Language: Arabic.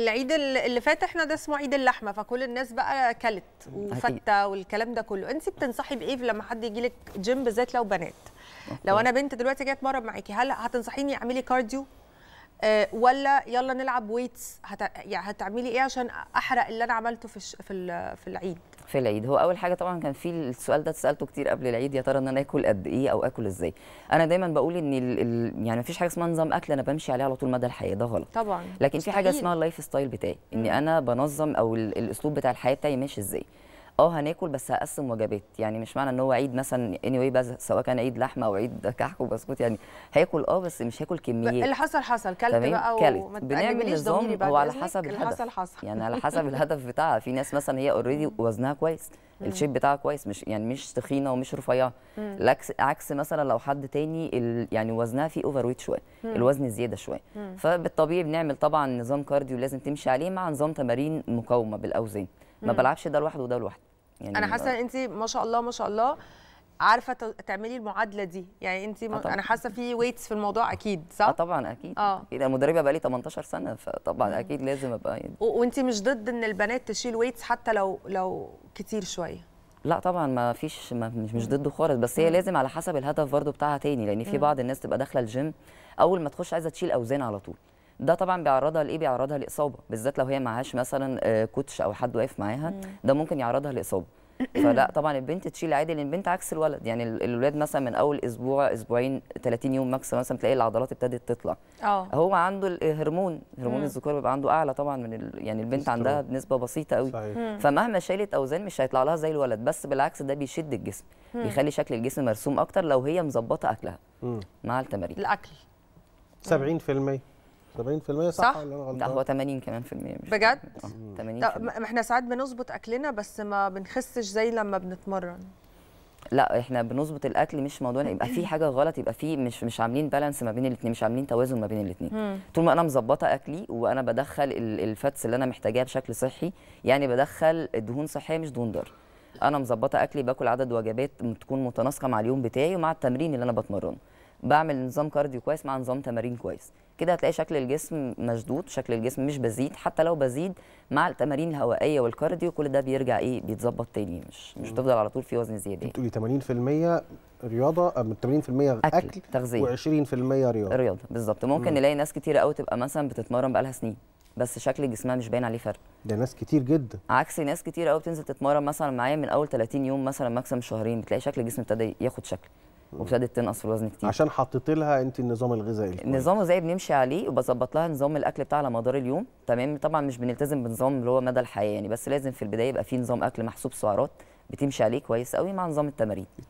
العيد اللي فات احنا ده اسمه عيد اللحمه فكل الناس بقى كلت وفته والكلام ده كله انت بتنصحي بايه لما حد يجي لك جيم بالذات لو بنات لو انا بنت دلوقتي جايه اتمرن معاكي هل هتنصحيني اعملي كارديو آه، ولا يلا نلعب ويتس هت... يعني هتعملي ايه عشان احرق اللي انا عملته في الش... في, ال... في العيد في العيد هو اول حاجه طبعا كان في السؤال ده اتسالته كتير قبل العيد يا ترى ان انا اكل قد ايه او اكل ازاي انا دايما بقول ان ال... ال... يعني مفيش حاجه اسمها نظام اكل انا بمشي عليه على طول مدى الحياه ده غلط طبعا لكن في حاجه اسمها اللايف ستايل بتاعي ان انا بنظم او ال... الاسلوب بتاع الحياه بتاعي ماشي ازاي اه هناكل بس هقسم وجبات يعني مش معنى ان هو عيد مثلا اني anyway بس سواء كان عيد لحمه او عيد كحك وبسكوت يعني هاكل اه بس مش هاكل كميات اللي حصل حصل كلت بقى وما بنعمل نظام هو على حسب الهدف حصل حصل. يعني على حسب الهدف بتاعها في ناس مثلا هي اوريدي وزنها كويس الشيب بتاعها كويس مش يعني مش تخينه ومش رفيعه عكس مثلا لو حد تاني يعني وزنها فيه اوفر ويت شويه الوزن زياده شويه فبالطبيعي بنعمل طبعا نظام كارديو لازم تمشي عليه مع نظام تمارين مقاومه بالاوزان ما بلعبش ده لوحده وده لوحده يعني انا حاسه ان انت ما شاء الله ما شاء الله عارفه تعملي المعادله دي يعني انت آه م... انا حاسه في ويتس في الموضوع اكيد صح اه طبعا اكيد اه اكيد انا مدربه بقالي 18 سنه فطبعا مم. اكيد لازم ابقى يعني. وانت مش ضد ان البنات تشيل ويتس حتى لو لو كتير شويه لا طبعا ما فيش ما مش, مش ضده خالص بس هي لازم على حسب الهدف برضو بتاعها تاني لان في بعض الناس تبقى داخله الجيم اول ما تخش عايزه تشيل اوزان على طول ده طبعا بيعرضها لايه بيعرضها لاصابه بالذات لو هي معهاش مثلا آه، كوتش او حد واقف معاها ده ممكن يعرضها لاصابه فلا طبعا البنت تشيل عادي لان البنت عكس الولد يعني الولاد مثلا من اول اسبوع اسبوعين 30 يوم ماكس مثلا تلاقي العضلات ابتدت تطلع اه هو عنده الهرمون هرمون الذكوره بيبقى عنده اعلى طبعا من ال... يعني البنت عندها بنسبه بسيطه قوي صحيح. فمهما شالت اوزان مش هيطلع لها زي الولد بس بالعكس ده بيشد الجسم بيخلي شكل الجسم مرسوم اكتر لو هي مظبطه اكلها مع التمارين الاكل 70% 70% صح, صح؟ ولا غلطان؟ لا هو 80 كمان في المية مش بجد؟ 80 آه، ما احنا ساعات بنظبط اكلنا بس ما بنخسش زي لما بنتمرن لا احنا بنظبط الاكل مش موضوع يبقى في حاجه غلط يبقى في مش مش عاملين بالانس ما بين الاثنين مش عاملين توازن ما بين الاثنين طول ما انا مظبطه اكلي وانا بدخل الفاتس اللي انا محتاجاها بشكل صحي يعني بدخل دهون صحيه مش دهون ضر انا مظبطه اكلي باكل عدد وجبات تكون متناسقه مع اليوم بتاعي ومع التمرين اللي انا بتمرنه بعمل نظام كارديو كويس مع نظام تمارين كويس كده هتلاقي شكل الجسم مشدود شكل الجسم مش بزيد حتى لو بزيد مع التمارين الهوائيه والكارديو كل ده بيرجع ايه بيتظبط تاني مش مش بتفضل على طول في وزن زياده بتقولي 80% رياضه 80% اكل, أكل تغذيه و20% رياضه رياضه بالظبط ممكن نلاقي ناس كتير قوي تبقى مثلا بتتمرن بقالها سنين بس شكل جسمها مش باين عليه فرق ده ناس كتير جدا عكس ناس كتير قوي بتنزل تتمرن مثلا معايا من اول 30 يوم مثلا ماكسيم شهرين بتلاقي شكل الجسم ابتدى ياخد شكل وابتدت تنقص في الوزن كتير عشان حطيت لها انت النظام الغذائي النظام الغذائي بنمشي عليه وبظبط لها نظام الاكل بتاعها على مدار اليوم تمام طبعا مش بنلتزم بنظام اللي هو مدى الحياه يعني بس لازم في البدايه يبقى في نظام اكل محسوب سعرات بتمشي عليه كويس قوي مع نظام التمارين